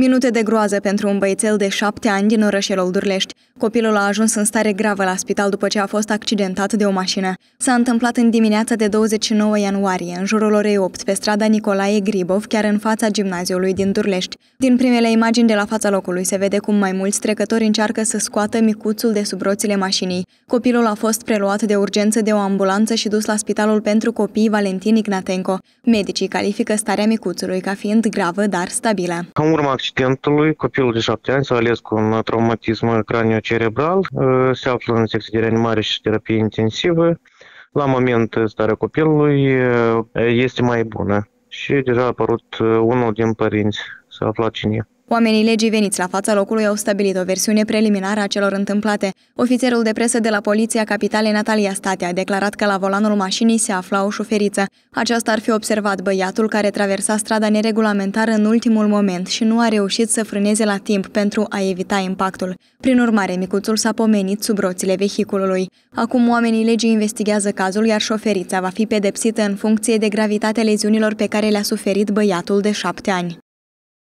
Minute de groază pentru un băiețel de șapte ani din orășel Oldulești. Copilul a ajuns în stare gravă la spital după ce a fost accidentat de o mașină. S-a întâmplat în dimineața de 29 ianuarie, în jurul orei 8, pe strada Nicolae Gribov, chiar în fața gimnaziului din Durlești. Din primele imagini de la fața locului se vede cum mai mulți trecători încearcă să scoată micuțul de sub roțile mașinii. Copilul a fost preluat de urgență de o ambulanță și dus la spitalul pentru copii Valentin Ignatenko. Medicii califică starea micuțului ca fiind gravă, dar stabilă. Ca urma accidentului, copilul de șapte ani s-a ales cu un traumatism craniocerebral, ă, se află în secție de reanimare și terapie intensivă. La moment, starea copilului ă, este mai bună și deja a apărut ă, unul din părinți, să afla cine e. Oamenii legii veniți la fața locului au stabilit o versiune preliminară a celor întâmplate. Ofițerul de presă de la Poliția Capitale Natalia State a declarat că la volanul mașinii se afla o șoferiță. Aceasta ar fi observat băiatul care traversa strada neregulamentară în ultimul moment și nu a reușit să frâneze la timp pentru a evita impactul. Prin urmare, micuțul s-a pomenit sub roțile vehiculului. Acum oamenii legii investigează cazul, iar șoferița va fi pedepsită în funcție de gravitatea leziunilor pe care le-a suferit băiatul de șapte ani.